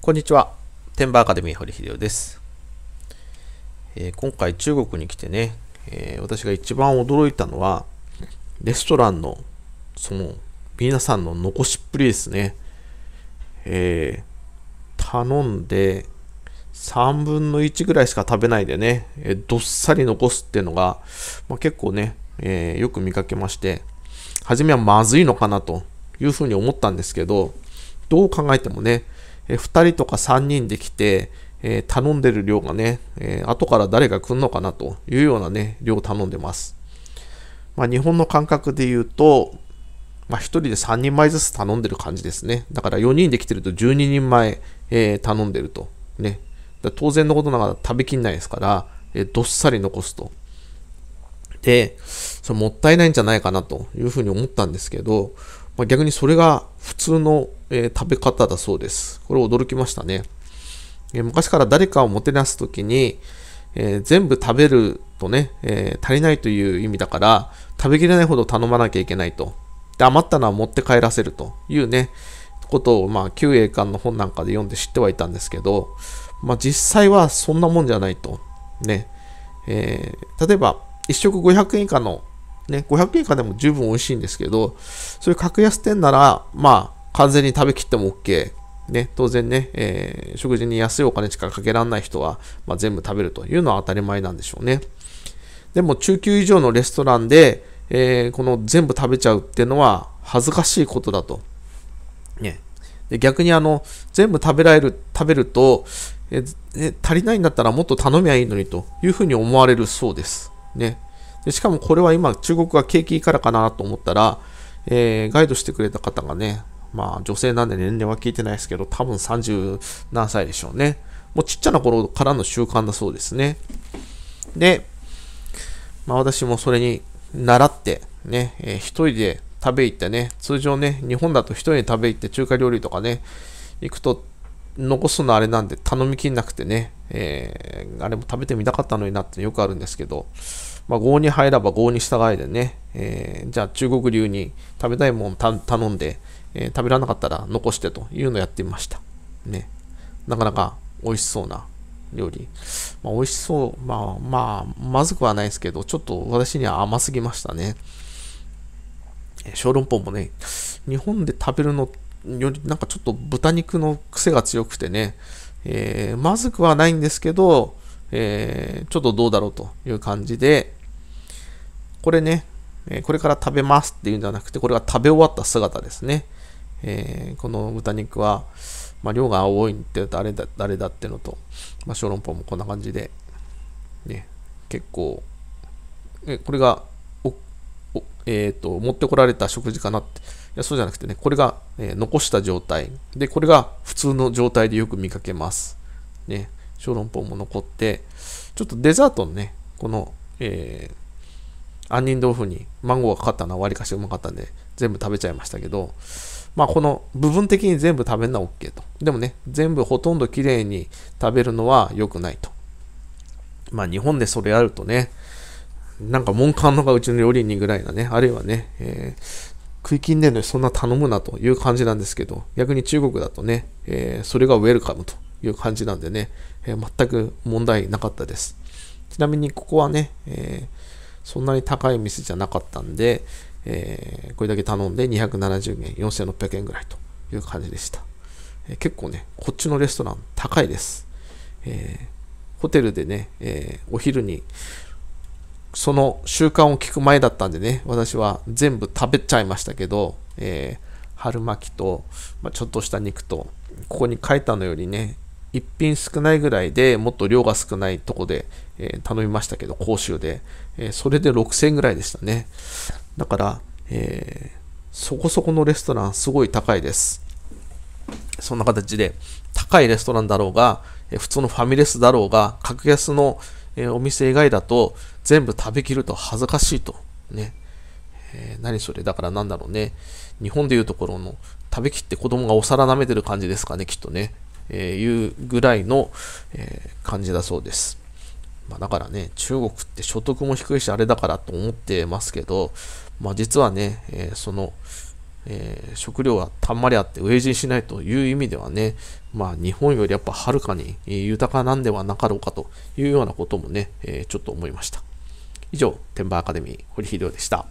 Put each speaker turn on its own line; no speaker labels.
こんにちは。テンバーアカデミー堀秀夫です、えー、今回中国に来てね、えー、私が一番驚いたのは、レストランの、その、皆さんの残しっぷりですね。えー、頼んで、3分の1ぐらいしか食べないでね、えどっさり残すっていうのが、まあ、結構ね、えよく見かけまして、初めはまずいのかなというふうに思ったんですけど、どう考えてもね、え2人とか3人で来て、えー、頼んでる量がね、えー、後から誰が来るのかなというようなね、量を頼んでます。まあ、日本の感覚で言うと、まあ、1人で3人前ずつ頼んでる感じですね。だから4人で来てると12人前、えー、頼んでると。ね。当然のことながら食べきんないですから、えー、どっさり残すと。で、そもったいないんじゃないかなというふうに思ったんですけど、まあ、逆にそれが普通のえー、食べ方だそうです。これ驚きましたね。えー、昔から誰かをもてなすときに、えー、全部食べるとね、え足りないという意味だから、食べきれないほど頼まなきゃいけないと。で、余ったのは持って帰らせるというね、ことを、まあ、旧栄館の本なんかで読んで知ってはいたんですけど、まあ、実際はそんなもんじゃないと。ね。え例えば、1食500円以下のね、500円以下でも十分美味しいんですけど、そういう格安店なら、まあ、完全に食べきっても OK。ね、当然ね、えー、食事に安いお金しかかけられない人は、まあ、全部食べるというのは当たり前なんでしょうね。でも中級以上のレストランで、えー、この全部食べちゃうっていうのは恥ずかしいことだと。ね、で逆にあの全部食べられる食べるとえ足りないんだったらもっと頼みゃいいのにというふうに思われるそうです。ね、でしかもこれは今中国が景気いいからかなと思ったら、えー、ガイドしてくれた方がねまあ女性なんで年齢は聞いてないですけど、多分30何歳でしょうね。もうちっちゃな頃からの習慣だそうですね。で、まあ私もそれに習ってね、えー、一人で食べ行ってね、通常ね、日本だと一人で食べ行って中華料理とかね、行くと残すのあれなんで頼みきんなくてね、えー、あれも食べてみたかったのになってよくあるんですけど、まあ、に入らば5に従いでね、えー、じゃあ中国流に食べたいもん頼んで、えー、食べられなかったら残してというのをやってみました。ね。なかなか美味しそうな料理。まあ、美味しそう。まあ、まあ、まずくはないですけど、ちょっと私には甘すぎましたね。小籠包もね、日本で食べるのより、なんかちょっと豚肉の癖が強くてね、えー、まずくはないんですけど、えー、ちょっとどうだろうという感じで、これね、えこれから食べますっていうんじゃなくて、これが食べ終わった姿ですね。えー、この豚肉は、まあ、量が多いって誰だ誰だってのと、まあ、小籠包もこんな感じで、ね、結構、えこれがおお、えーと、と持ってこられた食事かなって、いやそうじゃなくてね、これが、えー、残した状態、で、これが普通の状態でよく見かけます。ね、小籠包も残って、ちょっとデザートのね、この、えー杏仁豆腐にマンゴーがかかったのはわりかしうまかったんで、全部食べちゃいましたけど、まあこの部分的に全部食べるのは OK と。でもね、全部ほとんどきれいに食べるのは良くないと。まあ日本でそれやるとね、なんか文句あんのがうちの料理人ぐらいなね、あるいはね、えー、食いんでのそんな頼むなという感じなんですけど、逆に中国だとね、えー、それがウェルカムという感じなんでね、えー、全く問題なかったです。ちなみにここはね、えーそんなに高い店じゃなかったんで、えー、これだけ頼んで270円、4600円ぐらいという感じでした。えー、結構ね、こっちのレストラン高いです。えー、ホテルでね、えお昼に、その習慣を聞く前だったんでね、私は全部食べちゃいましたけど、え春巻きと、まあ、ちょっとした肉と、ここに書いたのよりね、一品少ないぐらいでもっと量が少ないとこで、えー、頼みましたけど、甲州で、えー、それで6000円ぐらいでしたね。だから、えー、そこそこのレストランすごい高いです。そんな形で、高いレストランだろうが、え普通のファミレスだろうが、格安の、えお店以外だと全部食べきると恥ずかしいと。ね。えー、何それだからなんだろうね。日本でいうところの食べきって子供がお皿舐めてる感じですかね、きっとね。えいうぐらいの、え感じだそうです。まあ、だからね、中国って所得も低いし、あれだからと思ってますけど、まあ、実はね、えその、えー、食料がたんまりあって飢え死にしないという意味ではね、まあ、日本よりやっぱはるかに豊かなんではなかろうかというようなこともね、えー、ちょっと思いました。以上、天馬アカデミー、堀秀夫でした。